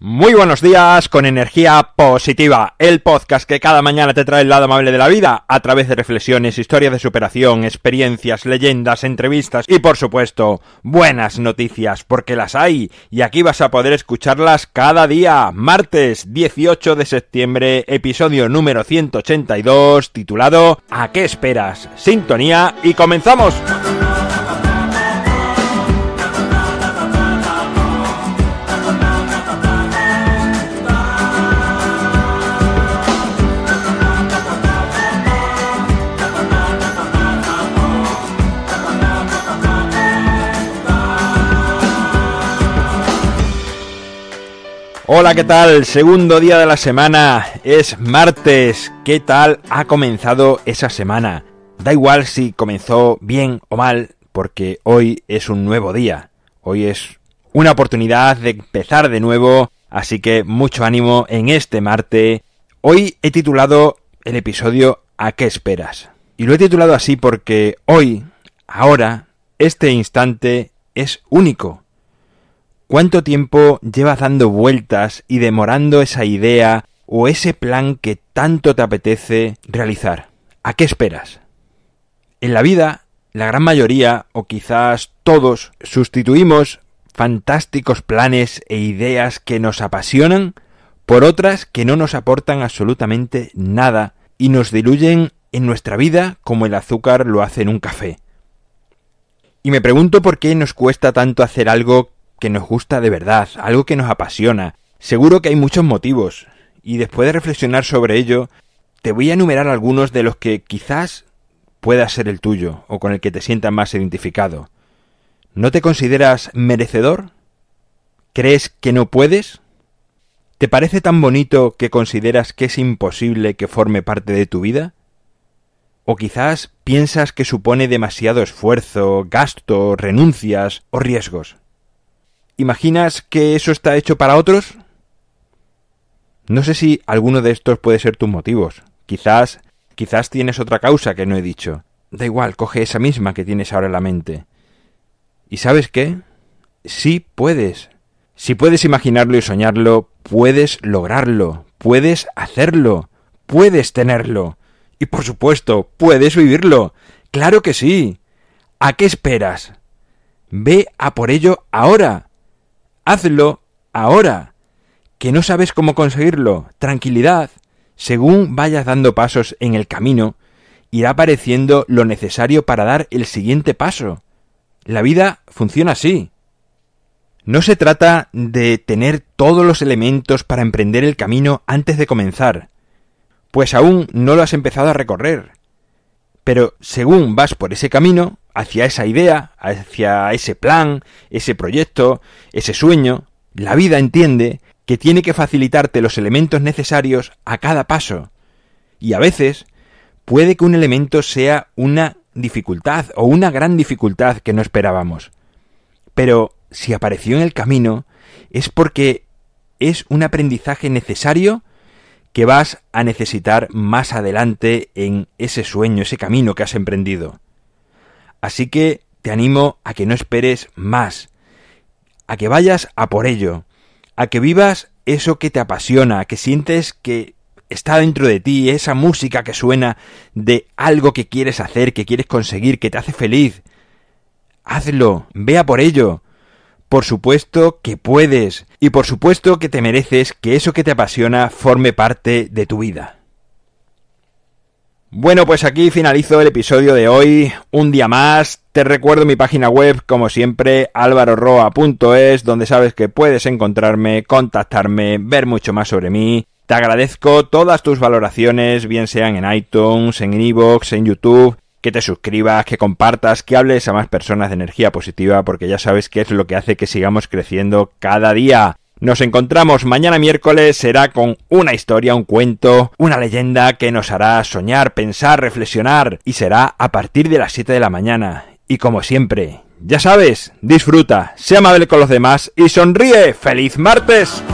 Muy buenos días con energía positiva, el podcast que cada mañana te trae el lado amable de la vida a través de reflexiones, historias de superación, experiencias, leyendas, entrevistas y por supuesto buenas noticias porque las hay y aquí vas a poder escucharlas cada día. Martes 18 de septiembre, episodio número 182 titulado ¿A qué esperas? Sintonía y comenzamos. Hola, ¿qué tal? Segundo día de la semana, es martes. ¿Qué tal ha comenzado esa semana? Da igual si comenzó bien o mal, porque hoy es un nuevo día. Hoy es una oportunidad de empezar de nuevo, así que mucho ánimo en este martes. Hoy he titulado el episodio ¿A qué esperas? Y lo he titulado así porque hoy, ahora, este instante es único. ¿Cuánto tiempo llevas dando vueltas y demorando esa idea o ese plan que tanto te apetece realizar? ¿A qué esperas? En la vida, la gran mayoría, o quizás todos, sustituimos fantásticos planes e ideas que nos apasionan por otras que no nos aportan absolutamente nada y nos diluyen en nuestra vida como el azúcar lo hace en un café. Y me pregunto por qué nos cuesta tanto hacer algo que nos gusta de verdad, algo que nos apasiona. Seguro que hay muchos motivos, y después de reflexionar sobre ello, te voy a enumerar algunos de los que quizás pueda ser el tuyo o con el que te sientas más identificado. ¿No te consideras merecedor? ¿Crees que no puedes? ¿Te parece tan bonito que consideras que es imposible que forme parte de tu vida? ¿O quizás piensas que supone demasiado esfuerzo, gasto, renuncias o riesgos? ¿Imaginas que eso está hecho para otros? No sé si alguno de estos puede ser tus motivos. Quizás, quizás tienes otra causa que no he dicho. Da igual, coge esa misma que tienes ahora en la mente. ¿Y sabes qué? Sí puedes. Si puedes imaginarlo y soñarlo, puedes lograrlo, puedes hacerlo, puedes tenerlo. Y por supuesto, puedes vivirlo. Claro que sí. ¿A qué esperas? Ve a por ello ahora. Hazlo ahora, que no sabes cómo conseguirlo. Tranquilidad. Según vayas dando pasos en el camino, irá apareciendo lo necesario para dar el siguiente paso. La vida funciona así. No se trata de tener todos los elementos para emprender el camino antes de comenzar, pues aún no lo has empezado a recorrer. Pero según vas por ese camino, hacia esa idea, hacia ese plan, ese proyecto, ese sueño, la vida entiende que tiene que facilitarte los elementos necesarios a cada paso. Y a veces puede que un elemento sea una dificultad o una gran dificultad que no esperábamos. Pero si apareció en el camino, es porque es un aprendizaje necesario que vas a necesitar más adelante en ese sueño, ese camino que has emprendido. Así que te animo a que no esperes más, a que vayas a por ello, a que vivas eso que te apasiona, que sientes que está dentro de ti, esa música que suena de algo que quieres hacer, que quieres conseguir, que te hace feliz. Hazlo, vea por ello, por supuesto que puedes y por supuesto que te mereces que eso que te apasiona forme parte de tu vida. Bueno, pues aquí finalizo el episodio de hoy, un día más. Te recuerdo mi página web, como siempre, alvarorroa.es, donde sabes que puedes encontrarme, contactarme, ver mucho más sobre mí. Te agradezco todas tus valoraciones, bien sean en iTunes, en iVoox, en YouTube que te suscribas, que compartas, que hables a más personas de energía positiva, porque ya sabes que es lo que hace que sigamos creciendo cada día. Nos encontramos mañana miércoles, será con una historia, un cuento, una leyenda que nos hará soñar, pensar, reflexionar, y será a partir de las 7 de la mañana. Y como siempre, ya sabes, disfruta, sea amable con los demás y sonríe. ¡Feliz martes!